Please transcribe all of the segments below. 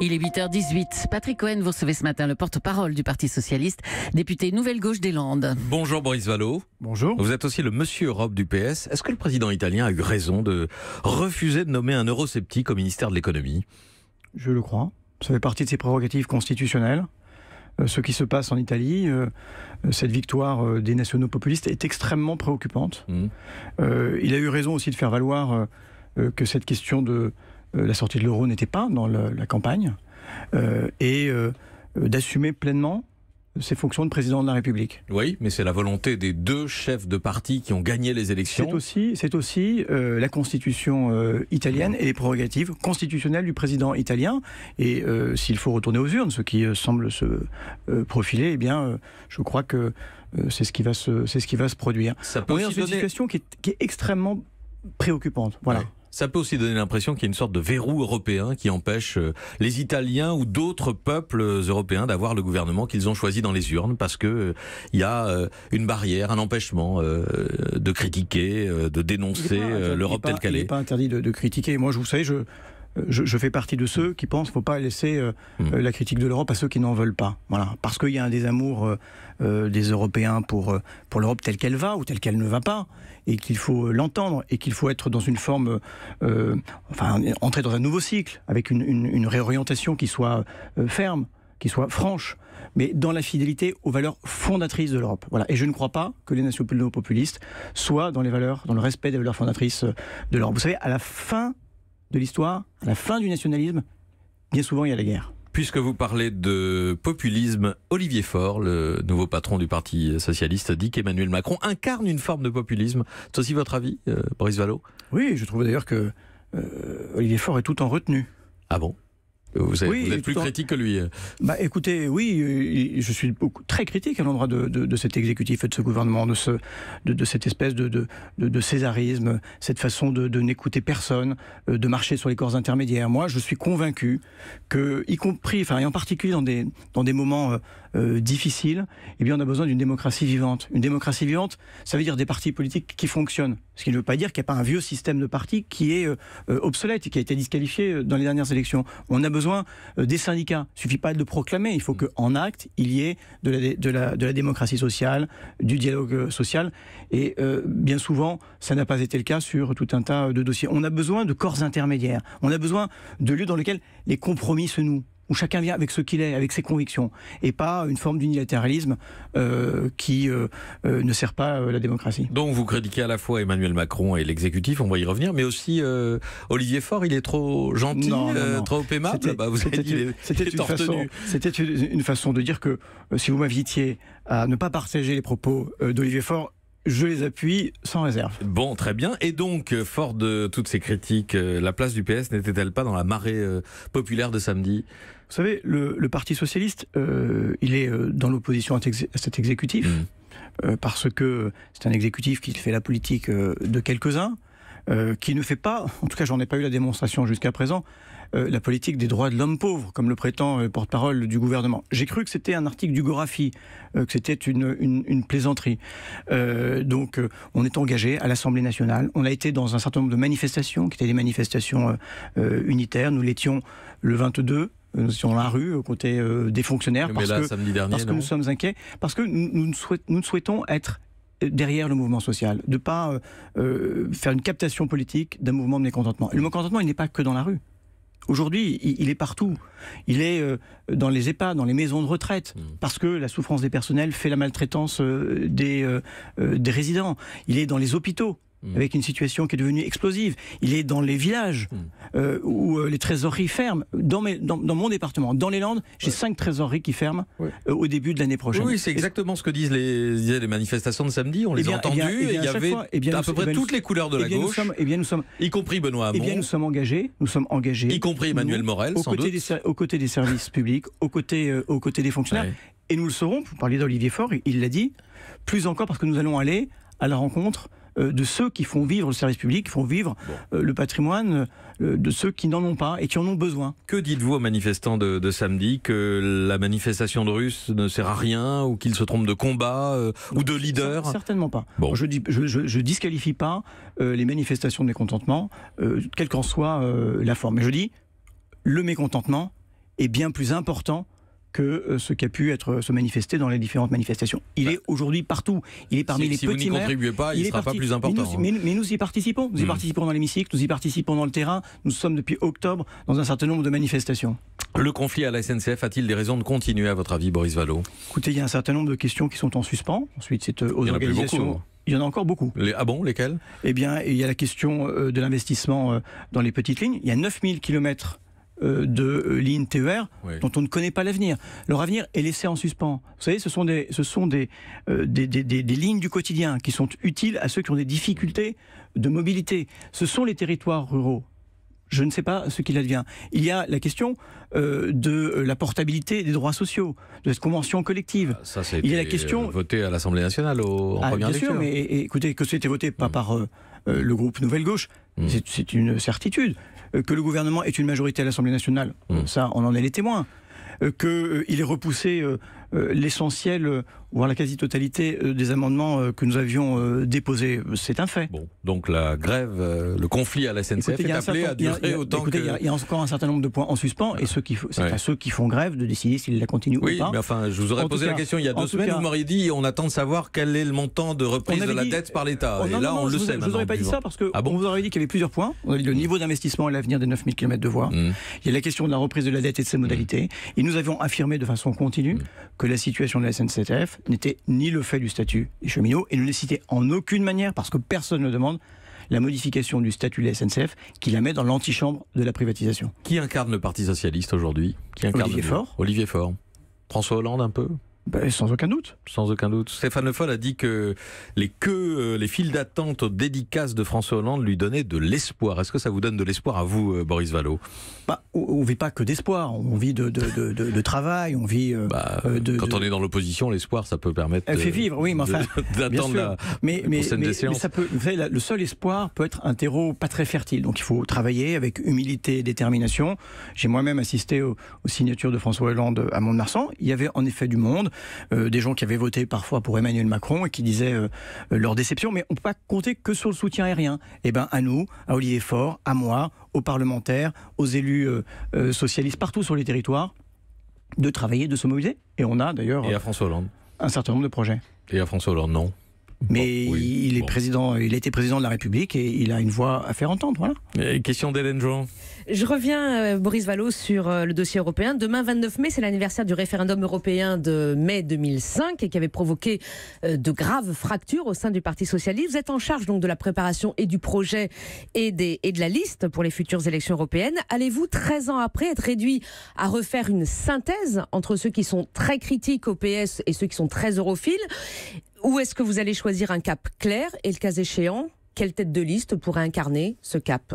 Il est 8h18. Patrick Cohen, vous recevez ce matin le porte-parole du Parti Socialiste, député Nouvelle Gauche des Landes. Bonjour Boris Vallaud. Bonjour. Vous êtes aussi le monsieur Europe du PS. Est-ce que le président italien a eu raison de refuser de nommer un eurosceptique au ministère de l'économie Je le crois. Ça fait partie de ses prérogatives constitutionnelles. Euh, ce qui se passe en Italie, euh, euh, cette victoire des nationaux populistes est extrêmement préoccupante. Mmh. il a eu raison aussi de faire valoir que cette question de euh, la sortie de l'euro n'était pas dans la, campagne, euh, et euh, d'assumer pleinement ses fonctions de président de la République. Oui, mais c'est la volonté des deux chefs de parti qui ont gagné les élections. C'est aussi, la constitution italienne et les prérogatives constitutionnelles du président italien. Et s'il faut retourner aux urnes, ce qui semble se profiler, eh bien, je crois que c'est ce qui va se, produire. Ça On une situation qui est, extrêmement préoccupante. Voilà. Ça peut aussi donner l'impression qu'il y a une sorte de verrou européen qui empêche euh, les Italiens ou d'autres peuples européens d'avoir le gouvernement qu'ils ont choisi dans les urnes parce que euh, il y a euh, une barrière, un empêchement de critiquer, de dénoncer l'Europe telle qu'elle est. Il n'est pas interdit de, critiquer. Moi, je vous savez, je je, fais partie de ceux qui pensent qu'il ne faut pas laisser euh, mm. euh, la critique de l'Europe à ceux qui n'en veulent pas. Voilà. Parce qu'il y a un désamour euh, des Européens pour, pour l'Europe telle qu'elle va ou telle qu'elle ne va pas, et qu'il faut l'entendre, et qu'il faut être dans une forme, enfin, entrer dans un nouveau cycle, avec une, réorientation qui soit ferme, qui soit franche mais dans la fidélité aux valeurs fondatrices de l'Europe. Voilà. Et je ne crois pas que les nationaux populistes soient dans les valeurs, dans le respect des valeurs fondatrices de l'Europe. Vous savez, à la fin de l'histoire, à la fin du nationalisme, bien souvent il y a la guerre. Puisque vous parlez de populisme, Olivier Faure, le nouveau patron du Parti socialiste, dit qu'Emmanuel Macron incarne une forme de populisme. C'est aussi votre avis, euh, Boris Brice Oui, je trouve d'ailleurs que euh, Olivier Faure est tout en retenue. Ah bon vous êtes, vous êtes plus critique que lui. Bah, écoutez, oui, euh, je suis beaucoup, très critique à l'endroit de, cet exécutif et de ce gouvernement, de, ce, de, cette espèce de, césarisme, cette façon de, n'écouter personne, euh, de marcher sur les corps intermédiaires. Moi, je suis convaincu que, y compris, enfin, et en particulier dans des, dans des moments euh, euh, difficile, eh bien on a besoin d'une démocratie vivante. Une démocratie vivante, ça veut dire des partis politiques qui fonctionnent. Ce qui ne veut pas dire qu'il n'y a pas un vieux système de partis qui est euh, euh, obsolète et qui a été disqualifié dans les dernières élections. On a besoin des syndicats. Il ne suffit pas de proclamer. Il faut mm. qu'en acte, il y ait de la, démocratie sociale, du dialogue social. Et bien souvent, ça n'a pas été le cas sur tout un tas de dossiers. On a besoin de corps intermédiaires. On a besoin de lieux dans lesquels les compromis se nouent où chacun vient avec ce qu'il est, avec ses convictions, et pas une forme d'unilatéralisme euh, qui euh, euh, ne sert pas la démocratie. Donc vous critiquez à la fois Emmanuel Macron et l'exécutif, on va y revenir, mais aussi Olivier Faure, il est trop gentil, trop aimable. vous C'était une, une, façon de dire que si vous m'invitiez à ne pas partager les propos d'Olivier Faure, je les appuie sans réserve. Bon, très bien. Et donc, euh, fort de toutes ces critiques, euh, la place du PS n'était-elle pas dans la marée euh, populaire de samedi Vous savez, le, Parti socialiste, il est dans l'opposition à, cet exécutif, mm. parce que c'est un exécutif qui fait la politique de quelques-uns, euh, qui ne fait pas, en tout cas j'en ai pas eu la démonstration jusqu'à présent, euh, la politique des droits de l'homme pauvre, comme le prétend le euh, porte-parole du gouvernement. J'ai cru que c'était un article du Gorafi, que c'était une, plaisanterie. donc on est engagé à l'Assemblée nationale. On a été dans un certain nombre de manifestations, qui étaient des manifestations unitaires. Nous l'étions le 22, nous étions dans la rue, aux côtés des fonctionnaires, parce, que, nous sommes inquiets, parce que nous, ne nous souhaitons être derrière le mouvement social, de ne pas euh, euh, faire une captation politique d'un mouvement de mécontentement. le mécontentement, il n'est pas que dans la rue. Aujourd'hui, il, est partout. Il est euh, dans les EHPAD, dans les maisons de retraite, mmh. parce que la souffrance des personnels fait la maltraitance des, des résidents. Il est dans les hôpitaux Mm. avec une situation qui est devenue explosive. Il est dans les villages mm. euh, où euh, les trésoreries ferment. Dans, dans, mon département, dans les Landes, j'ai cinq trésoreries qui ferment euh, au début de l'année prochaine. Oui, c'est exactement ce que disent les, manifestations de samedi. On eh les a eh entendues. Eh et il y avait à peu près toutes les couleurs de la gauche, et bien, nous sommes, y compris Benoît Hamon. bien, nous sommes engagés. Nous sommes engagés. Y compris Emmanuel Morel, aux côté Des, aux des services publics, aux côtés, des fonctionnaires. Et nous le saurons, vous parliez d'Olivier Faure, il l'a dit, plus encore parce que nous allons aller à la rencontre euh, de ceux qui font vivre le service public, qui font vivre euh, le patrimoine euh, de ceux qui n'en ont pas et qui en ont besoin. Que dites-vous aux manifestants de, samedi Que la manifestation de Russes ne sert à rien ou qu'ils se trompent de combat ou de leader Certainement pas. Bon. Je, je, je, disqualifie pas les manifestations de mécontentement, quelle qu'en soit la forme. Mais je dis, le mécontentement est bien plus important que euh, ce qui a pu être euh, se manifester dans les différentes manifestations. Il bah. est aujourd'hui partout. Il est parmi si, les si vous n'y contribuez pas, il ne sera pas plus important. Hein. Mais nous, y participons. Nous y hmm. participons dans l'hémicycle, nous y participons dans le terrain. Nous sommes depuis octobre dans un certain nombre de manifestations. Le conflit à la SNCF a-t-il des raisons de continuer, à votre avis, Boris Vallot Écoutez, il y a un certain nombre de questions qui sont en suspens. Ensuite, c'est euh, aux il y En a plus beaucoup, hein. il y en a encore beaucoup. Les, ah bon, lesquelles Eh bien, il y a la question de l'investissement dans les petites lignes. Il y a 9000 kilomètres euh, de euh, lignes TER dont on ne connaît pas l'avenir. Leur avenir est laissé en suspens. Vous savez, ce sont des, ce sont euh, des, des, lignes du quotidien qui sont utiles à ceux qui ont des difficultés de mobilité. Ce sont les territoires ruraux. Je ne sais pas ce qu'il advient. Il y a la question de la portabilité des droits sociaux, de cette convention collective. Ah, ça, ça Il y a la question votée à l'Assemblée nationale en ah, première bien sûr, mais écoutez, que c'était voté pas mm. par le groupe Nouvelle Gauche, mm. c'est une certitude. Euh, que le gouvernement est une majorité à l'Assemblée nationale. Mmh. Ça, on en est les témoins. Euh, Qu'il euh, est repoussé l'essentiel voire la quasi-totalité euh, des amendements euh, que nous avions euh, déposés. C'est un fait. Bon, donc la grève, le conflit à la SNCF est appelé à durer autant que... Il y a encore un certain nombre de points en suspens et ceux qui, c'est à ceux qui font grève de décider s'ils la continuent ou pas. Oui, mais enfin, je vous aurais posé la question il y a deux semaines, vous m'auriez dit on attend de savoir quel est le montant de reprise de la dette par l'État. Oh, et là, on le sait sait. Je vous aurais pas dit ça parce que ah bon vous aurait dit qu'il y avait plusieurs points. On le mm. niveau d'investissement et l'avenir des 9000 km de voies. Mm. Il y a la question de la reprise de la dette et de ses modalités. Mm. Et nous avions affirmé de façon continue que la situation de la SNCF n'était ni le fait du statut des cheminots et ne citait en aucune manière, parce que personne ne demande, la modification du statut de la SNCF qui la met dans l'antichambre de la privatisation. Qui incarne le Parti Socialiste aujourd'hui Olivier Fort. Olivier Faure. François Hollande un peu bah, sans aucun doute. Sans aucun doute. Stéphane Le Foll a dit que les queues, euh, les files d'attente aux dédicaces de François Hollande lui donnaient de l'espoir. Est-ce que ça vous donne de l'espoir à vous, euh, Boris Vallot bah, On ne vit pas que d'espoir, on vit de, travail, on vit... Euh, bah, quand on est dans l'opposition, l'espoir, ça peut permettre... Elle fait vivre, oui, mais enfin... D'attendre la mais, mais, mais, ça peut, le seul espoir peut être un terreau pas très fertile. Donc il faut travailler avec humilité et détermination. J'ai moi-même assisté aux signatures de François Hollande à Mont-de-Marsan. Il y avait en effet du monde. Euh, des gens qui avaient voté parfois pour Emmanuel Macron et qui disaient euh, leur déception, mais on ne peut pas compter que sur le soutien aérien. Eh bien, à nous, à Olivier Faure, à moi, aux parlementaires, aux élus euh, socialistes partout sur les territoires, de travailler, de se mobiliser. Et on a d'ailleurs. Et à François Hollande. Un certain nombre de projets. Et à François Hollande, non. Mais il est président, il était président de la République et il a une voix à faire entendre. Voilà. Euh, question d'Hélène Jean. Je reviens, euh, Boris Vallot, sur euh, le dossier européen. Demain, 29 mai, c'est l'anniversaire du référendum européen de mai 2005 et qui avait provoqué de graves fractures au sein du Parti socialiste. Vous êtes en charge donc de la préparation et du projet et, et de la liste pour les futures élections européennes. Allez-vous, 13 ans après, être réduit à refaire une synthèse entre ceux qui sont très critiques au PS et ceux qui sont très europhiles ou est-ce que vous allez choisir un cap clair et le cas échéant, quelle tête de liste pourrait incarner ce cap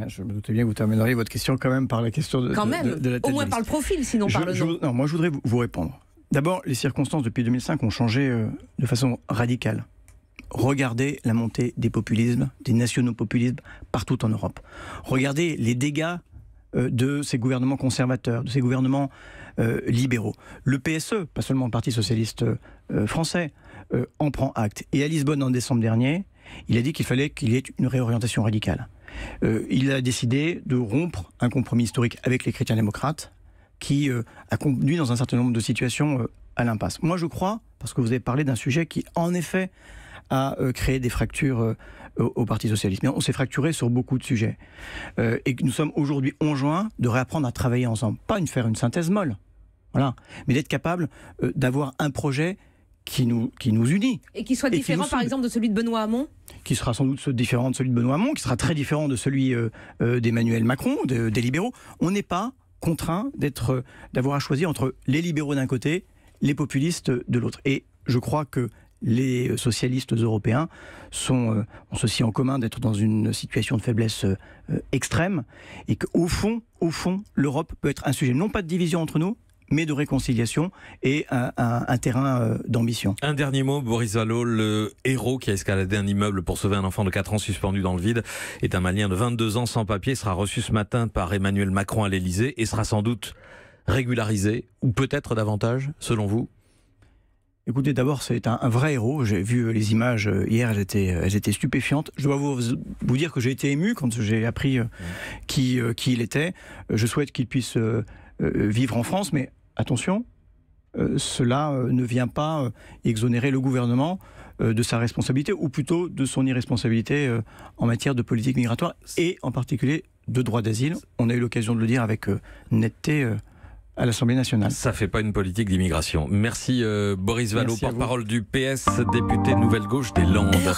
ah, je me doutais bien que vous termineriez votre question quand même par la question de, la tête de, liste. Au moins par le profil, sinon par le non, moi je voudrais vous répondre. D'abord, les circonstances depuis 2005 ont changé euh, de façon radicale. Regardez la montée des populismes, des nationaux populismes partout en Europe. Regardez les dégâts euh, de ces gouvernements conservateurs, de ces gouvernements euh, libéraux. Le PSE, pas seulement le Parti socialiste français, euh, en prend acte. Et à Lisbonne, en décembre dernier, il a dit qu'il fallait qu'il y ait une réorientation radicale. Euh, il a décidé de rompre un compromis historique avec les chrétiens démocrates, qui euh, a conduit dans un certain nombre de situations à l'impasse. Moi, je crois, parce que vous avez parlé d'un sujet qui, en effet, a créé des fractures au Parti Socialiste. Mais on s'est fracturé sur beaucoup de sujets. et nous sommes aujourd'hui enjoints de réapprendre à travailler ensemble. Pas une, faire une synthèse molle, voilà. mais d'être capable d'avoir un projet qui nous, qui nous unit. Et qui soit différent, par exemple, de celui de Benoît Hamon Qui sera sans doute différent de celui de Benoît Hamon, qui sera très différent de celui euh, euh, d'Emmanuel Macron, des libéraux. On n'est pas contraint d'être, euh, d'avoir à choisir entre les libéraux d'un côté, les populistes de l'autre. Et je crois que les socialistes européens sont, ont ceci en commun d'être dans une situation de faiblesse extrême et qu'au fond, au fond, l'Europe peut être un sujet non pas de division entre nous, mais de réconciliation et un, terrain euh, d'ambition. Un dernier mot, Boris Vallot, le héros qui a escaladé un immeuble pour sauver un enfant de 4 ans suspendu dans le vide, est un Malien de 22 ans sans papier, sera reçu ce matin par Emmanuel Macron à l'Elysée et sera sans doute régularisé, ou peut-être davantage, selon vous Écoutez, d'abord, c'est un, vrai héros. J'ai vu euh, les images euh, hier, elles étaient, stupéfiantes. Je dois vous, dire que j'ai été ému quand j'ai appris qui, il était. Je souhaite qu'il puisse vivre en France, mais attention, euh, cela euh, ne vient pas euh, exonérer le gouvernement de sa responsabilité, ou plutôt de son irresponsabilité en matière de politique migratoire, et en particulier de droit d'asile. On a eu l'occasion de le dire avec netteté à l'Assemblée nationale. Ça fait pas une politique d'immigration. Merci Boris Vallot, porte-parole du PS, député Nouvelle Gauche des Landes.